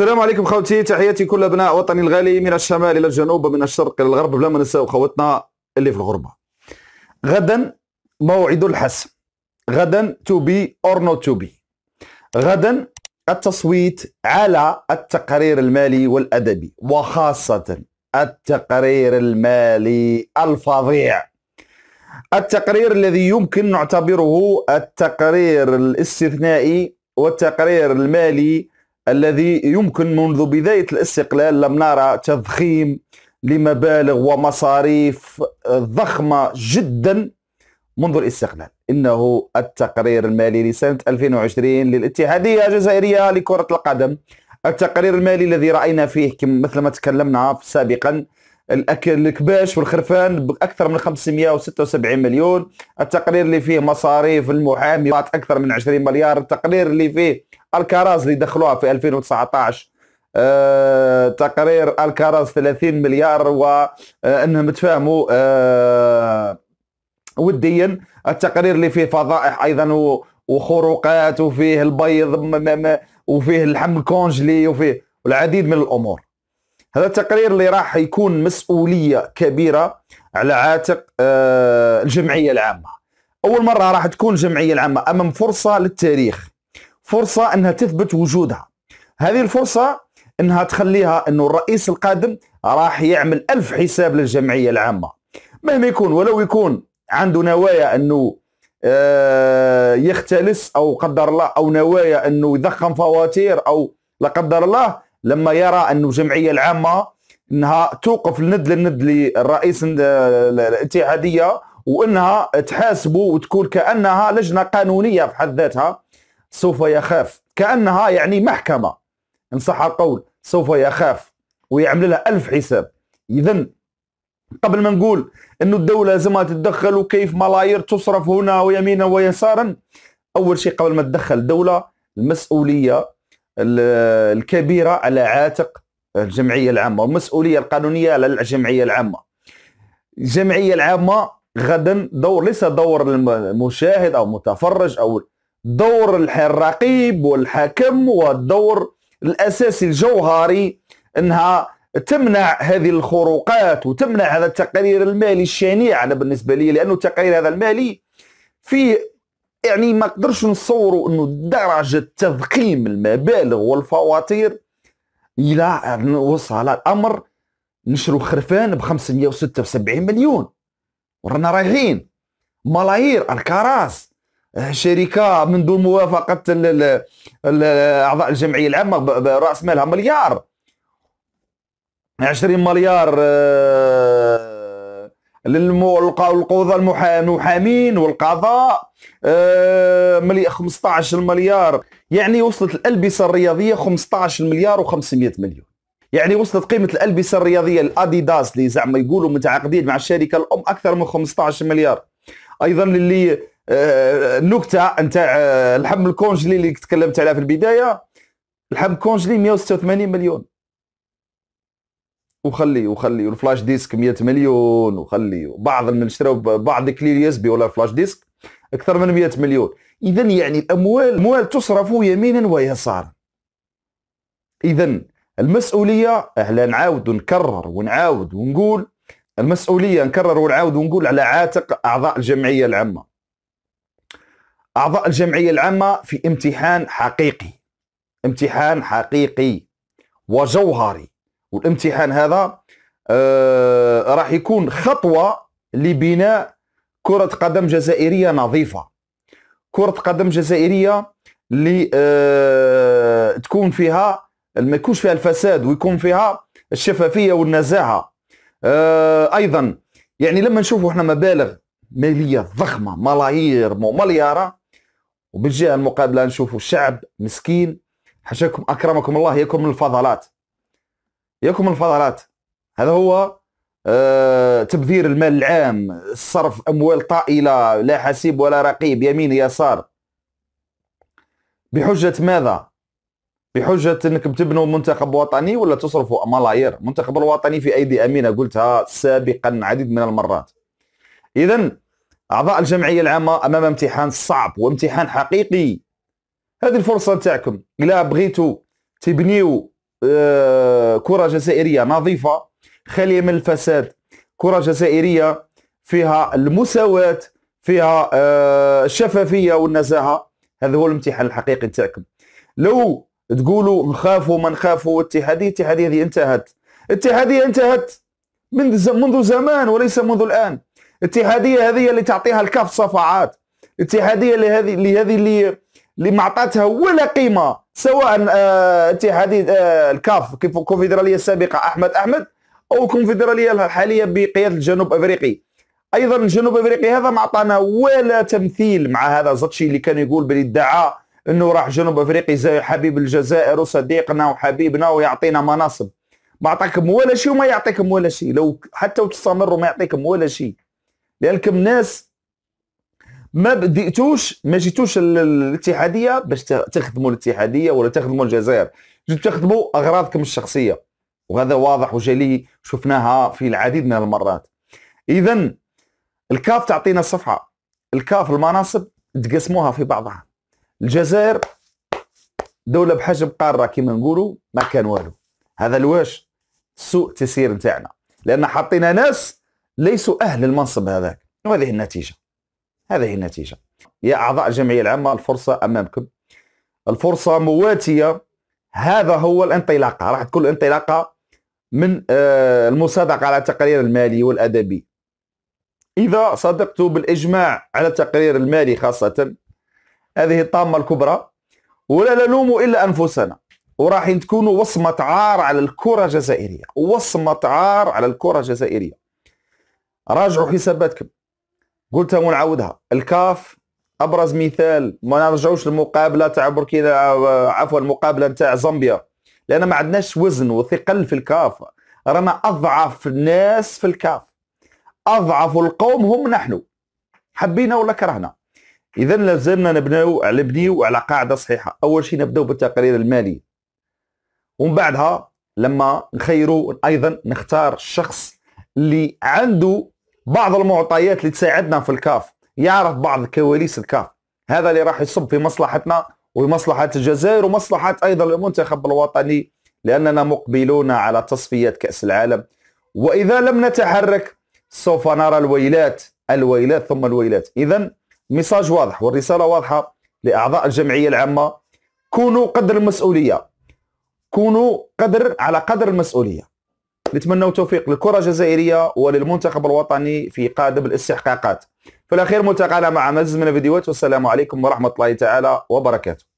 السلام عليكم خوتي تحياتي كل ابناء وطني الغالي من الشمال الى الجنوب ومن الشرق الى الغرب بلا ما ننساو خوتنا اللي في الغربه غدا موعد الحسم غدا تو بي اور نوت تو بي غدا التصويت على التقرير المالي والادبي وخاصه التقرير المالي الفظيع التقرير الذي يمكن نعتبره التقرير الاستثنائي والتقرير المالي الذي يمكن منذ بداية الاستقلال لم نرى تضخيم لمبالغ ومصاريف ضخمة جدا منذ الاستقلال إنه التقرير المالي لسنة 2020 للاتحادية الجزائرية لكرة القدم التقرير المالي الذي رأينا فيه كم مثل ما تكلمنا سابقا الاكل الكباش والخرفان باكثر من 576 مليون التقرير اللي فيه مصاريف المحامي اكثر من 20 مليار التقرير اللي فيه الكراز اللي دخلوها في 2019 أه تقرير الكراز 30 مليار وانهم آه، تفاهموا أه وديا التقرير اللي فيه فضائح ايضا وخروقات وفيه البيض وفيه اللحم الكونجلي وفيه العديد من الامور هذا التقرير اللي راح يكون مسؤوليه كبيره على عاتق آه، الجمعيه العامه اول مره راح تكون الجمعيه العامه امام فرصه للتاريخ فرصه انها تثبت وجودها هذه الفرصه انها تخليها انه الرئيس القادم راح يعمل ألف حساب للجمعيه العامه مهما يكون ولو يكون عنده نوايا انه آه، يختلس او قدر الله او نوايا انه يضخم فواتير او لا قدر الله لما يرى انه الجمعيه العامه انها توقف الند للند للرئيس الاتحاديه وانها تحاسبه وتكون كانها لجنه قانونيه في حد ذاتها سوف يخاف كأنها يعني محكمة إن صح القول سوف يخاف ويعمل لها ألف حساب إذا قبل ما نقول أن الدولة لازمها تتدخل وكيف ملايير تصرف هنا ويمينا ويسارا أول شيء قبل ما تدخل الدولة المسؤولية الكبيرة على عاتق الجمعية العامة والمسؤولية القانونية على الجمعية العامة الجمعية العامة غدا دور ليس دور المشاهد أو المتفرج أو دور الرقيب والحكم والدور الاساسي الجوهري انها تمنع هذه الخروقات وتمنع هذا التقرير المالي الشنيع انا بالنسبه لي لانه التقرير هذا المالي فيه يعني ما نقدرش نصوروا انه درجه تضخيم المبالغ والفواتير الى وصل الامر نشروا خرفان ب 576 مليون ورانا رايحين ملايير الكراس شركه من دون موافقه اعضاء الجمعيه العامه راس مالها مليار 20 مليار آه، للقضاء المحامين والقضاء 15 آه، مليار يعني وصلت الالبسه الرياضيه 15 مليار و500 مليون يعني وصلت قيمه الالبسه الرياضيه الاديداس اللي زعما يقولوا متعاقدين مع الشركه الام اكثر من 15 مليار ايضا اللي آه، النكته نتاع آه، اللحم الكونجلي اللي تكلمت عليها في البدايه اللحم الكونجلي 186 مليون وخلي وخلي والفلاش ديسك 100 مليون وخلي بعض نشتروا بعض كلير بي ولا فلاش ديسك اكثر من 100 مليون اذا يعني الاموال اموال تصرف يمينا ويسارا اذا المسؤوليه احنا نعاود نكرر ونعاود ونقول المسؤوليه نكرر ونعاود ونقول على عاتق اعضاء الجمعيه العامه أعضاء الجمعية العامة في امتحان حقيقي امتحان حقيقي وجوهري والامتحان هذا آه راح يكون خطوة لبناء كرة قدم جزائرية نظيفة كرة قدم جزائرية اللي آه تكون فيها ما يكونش فيها الفساد ويكون فيها الشفافية والنزاهة آه أيضا يعني لما نشوفوا احنا مبالغ مالية ضخمة ملايير مليارة وبالجهه المقابله نشوفوا شعب مسكين حشاكم اكرمكم الله يكم من الفضلات يكم من الفضلات هذا هو أه تبذير المال العام صرف اموال طائله لا حسيب ولا رقيب يمين يسار بحجه ماذا بحجه انكم تبنوا منتخب وطني ولا تصرفوا ملايير المنتخب الوطني في ايدي امينه قلتها سابقا عديد من المرات اذا اعضاء الجمعيه العامه امام امتحان صعب وامتحان حقيقي هذه الفرصه نتاعكم الا بغيتوا تبنيوا آه، كره جزائريه نظيفه خاليه من الفساد كره جزائريه فيها المساواه فيها آه، الشفافيه والنزاهه هذا هو الامتحان الحقيقي نتاعكم لو تقولوا نخافوا ما نخافوا اتحاديه اتحاديه هذه انتهت اتحاديه انتهت منذ زمان وليس منذ الان اتحادية هذه اللي تعطيها الكاف صفعات اتحادية لهذه لهذه اللي اللي ما عطاتها ولا قيمه سواء آه، اتحاديه آه، الكاف كيف الكونفدراليه السابقه احمد احمد او الكونفدراليه الحاليه بقياده الجنوب افريقي ايضا الجنوب افريقي هذا ما عطانا ولا تمثيل مع هذا زطشي اللي كان يقول بالادعاء انه راح جنوب افريقي زي حبيب الجزائر وصديقنا وحبيبنا ويعطينا مناصب ما عطاكم ولا شيء وما يعطيكم ولا شيء لو حتى وتستمروا ما يعطيكم ولا شيء لانكم ناس ما بديتوش ما جيتوش للاتحاديه باش تخدموا الاتحاديه ولا تخدموا الجزائر جيتو تخدموا اغراضكم الشخصيه وهذا واضح وجلي شفناها في العديد من المرات اذا الكاف تعطينا صفحه الكاف المناصب تقسموها في بعضها الجزائر دوله بحجم قاره كما نقولوا ما كان والو هذا الواش سوء تسير نتاعنا لان حطينا ناس ليسوا أهل المنصب هذاك وهذه النتيجة هذه النتيجة يا أعضاء الجمعية العامة الفرصة أمامكم الفرصة مواتية هذا هو الانطلاقة راح تكون الانطلاقة من آه، المصادقة على التقرير المالي والأدبي إذا صدقت بالإجماع على التقرير المالي خاصة هذه الطامة الكبرى ولا نلوم إلا أنفسنا وراح تكون وصمة عار على الكرة الجزائرية وصمة عار على الكرة الجزائرية راجعوا حساباتكم قلتها ونعاودها الكاف ابرز مثال ما نرجعوش للمقابله تاع بوركينا عفوا المقابله تاع زامبيا لان ما عندناش وزن وثقل في الكاف رانا اضعف الناس في الكاف اضعف القوم هم نحن حبينا ولا كرهنا اذا لازمنا نبنيو على نبنيو على قاعده صحيحه اول شيء نبداو بالتقرير المالي ومن بعدها لما نخيروا ايضا نختار الشخص اللي عنده بعض المعطيات اللي تساعدنا في الكاف يعرف بعض كواليس الكاف هذا اللي راح يصب في مصلحتنا ومصلحة الجزائر ومصلحة أيضا المنتخب الوطني لأننا مقبلون على تصفيات كأس العالم وإذا لم نتحرك سوف نرى الويلات الويلات ثم الويلات إذا ميساج واضح والرسالة واضحة لأعضاء الجمعية العامة كونوا قدر المسؤولية كونوا قدر على قدر المسؤولية نتمنى التوفيق للكره الجزائريه وللمنتخب الوطني في قادم الاستحقاقات في الاخير ملتقانا مع مزيد من الفيديوهات والسلام عليكم ورحمه الله تعالى وبركاته